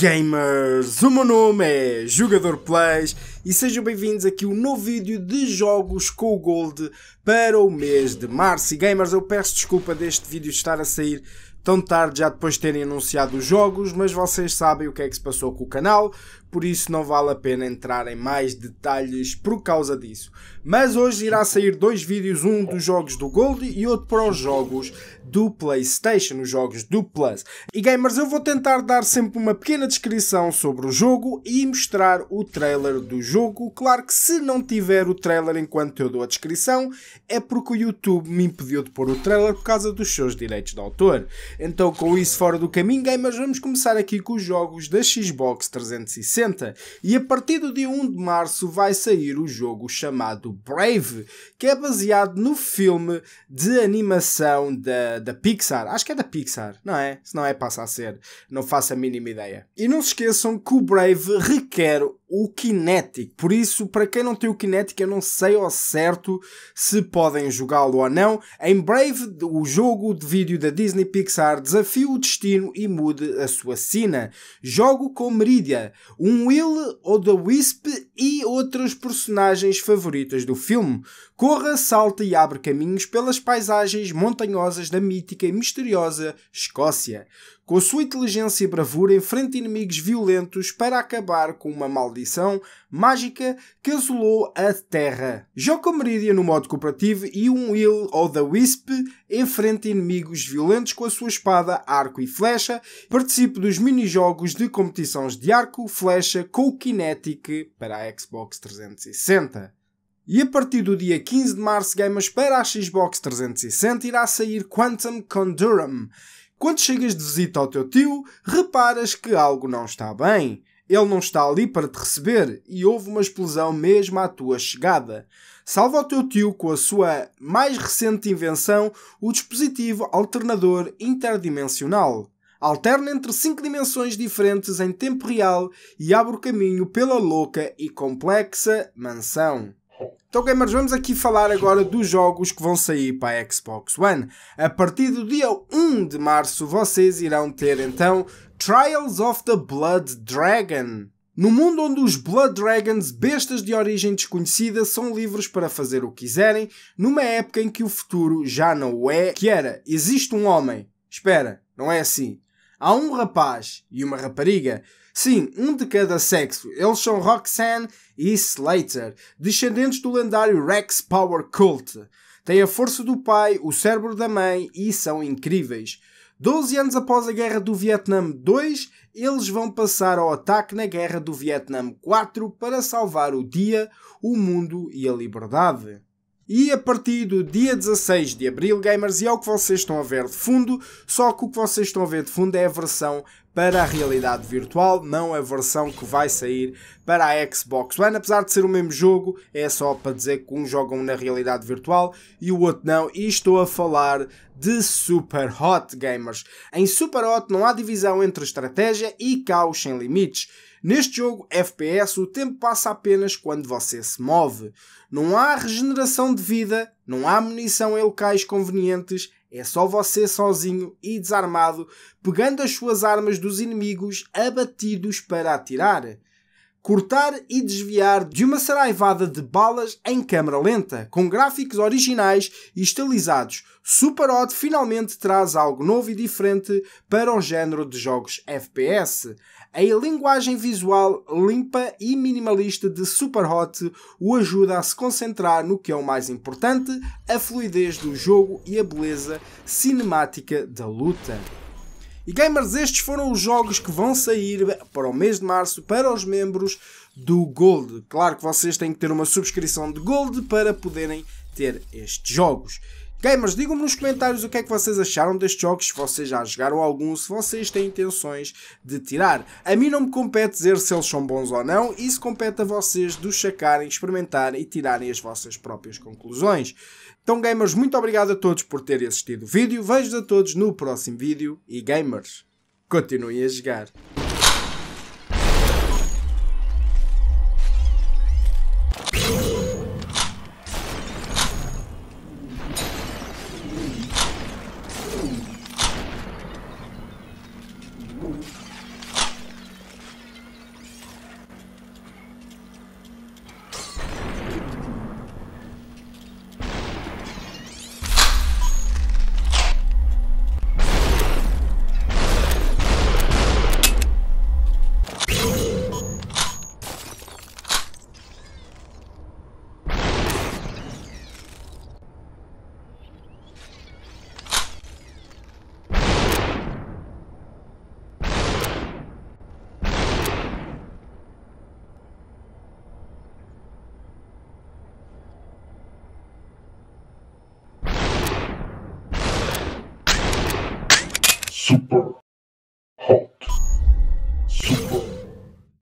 gamers! O meu nome é Jogador Plays e sejam bem-vindos aqui um novo vídeo de jogos com o Gold para o mês de março. E gamers, eu peço desculpa deste vídeo estar a sair tão tarde já depois de terem anunciado os jogos, mas vocês sabem o que é que se passou com o canal, por isso não vale a pena entrar em mais detalhes por causa disso. Mas hoje irá sair dois vídeos, um dos jogos do Gold e outro para os jogos do PlayStation, os jogos do Plus. E gamers, eu vou tentar dar sempre uma pequena descrição sobre o jogo e mostrar o trailer do jogo. Claro que se não tiver o trailer enquanto eu dou a descrição, é porque o YouTube me impediu de pôr o trailer por causa dos seus direitos de autor. Então, com isso fora do caminho, gamers, vamos começar aqui com os jogos da Xbox 360 e a partir do dia 1 de março vai sair o jogo chamado Brave, que é baseado no filme de animação da, da Pixar. Acho que é da Pixar, não é? Se não é, passa a ser. Não faço a mínima ideia. E não se esqueçam que o Brave requer o Kinetic. Por isso, para quem não tem o Kinetic, eu não sei ao certo se podem jogá-lo ou não. Em breve, o jogo de vídeo da Disney Pixar desafia o destino e mude a sua sina. Jogo com Meridia, um Will ou The Wisp e outras personagens favoritas do filme. Corra, salta e abre caminhos pelas paisagens montanhosas da mítica e misteriosa Escócia com a sua inteligência e bravura, enfrenta inimigos violentos para acabar com uma maldição mágica que azulou a Terra. Joga Meridia no modo cooperativo e um Will ou The Wisp enfrenta inimigos violentos com a sua espada, arco e flecha. Participe dos mini-jogos de competições de arco, flecha com o Kinetic para a Xbox 360. E a partir do dia 15 de março, games para a Xbox 360 irá sair Quantum Condurum, quando chegas de visita ao teu tio, reparas que algo não está bem. Ele não está ali para te receber e houve uma explosão mesmo à tua chegada. Salva o teu tio com a sua mais recente invenção, o dispositivo alternador interdimensional. Alterna entre cinco dimensões diferentes em tempo real e abre o caminho pela louca e complexa mansão. Então, gamers, vamos aqui falar agora dos jogos que vão sair para a Xbox One. A partir do dia 1 de março, vocês irão ter então Trials of the Blood Dragon. No mundo onde os Blood Dragons, bestas de origem desconhecida, são livres para fazer o que quiserem, numa época em que o futuro já não é que era. Existe um homem. Espera, não é assim. Há um rapaz e uma rapariga. Sim, um de cada sexo. Eles são Roxanne e Slater, descendentes do lendário Rex Power Cult. Têm a força do pai, o cérebro da mãe e são incríveis. Doze anos após a Guerra do Vietnã 2, eles vão passar ao ataque na Guerra do Vietnã 4 para salvar o dia, o mundo e a liberdade. E a partir do dia 16 de abril, gamers, e ao é que vocês estão a ver de fundo, só que o que vocês estão a ver de fundo é a versão para a realidade virtual, não a versão que vai sair para a Xbox One. Apesar de ser o mesmo jogo, é só para dizer que um joga na realidade virtual e o outro não. E estou a falar de Super Hot Gamers. Em Super Hot não há divisão entre estratégia e caos sem limites Neste jogo FPS, o tempo passa apenas quando você se move. Não há regeneração de vida, não há munição em locais convenientes, é só você sozinho e desarmado, pegando as suas armas dos inimigos abatidos para atirar cortar e desviar de uma saraivada de balas em câmara lenta, com gráficos originais e estilizados. Super Hot finalmente traz algo novo e diferente para o género de jogos FPS. A linguagem visual limpa e minimalista de Super Hot o ajuda a se concentrar no que é o mais importante, a fluidez do jogo e a beleza cinemática da luta. E gamers, estes foram os jogos que vão sair para o mês de março para os membros do Gold. Claro que vocês têm que ter uma subscrição de Gold para poderem ter estes jogos. Gamers, digam-me nos comentários o que é que vocês acharam destes jogos, se vocês já jogaram algum, se vocês têm intenções de tirar. A mim não me compete dizer se eles são bons ou não, isso compete a vocês de os sacarem, experimentarem e tirarem as vossas próprias conclusões. Então, gamers, muito obrigado a todos por terem assistido o vídeo, vejo-vos a todos no próximo vídeo e, gamers, continuem a jogar. supor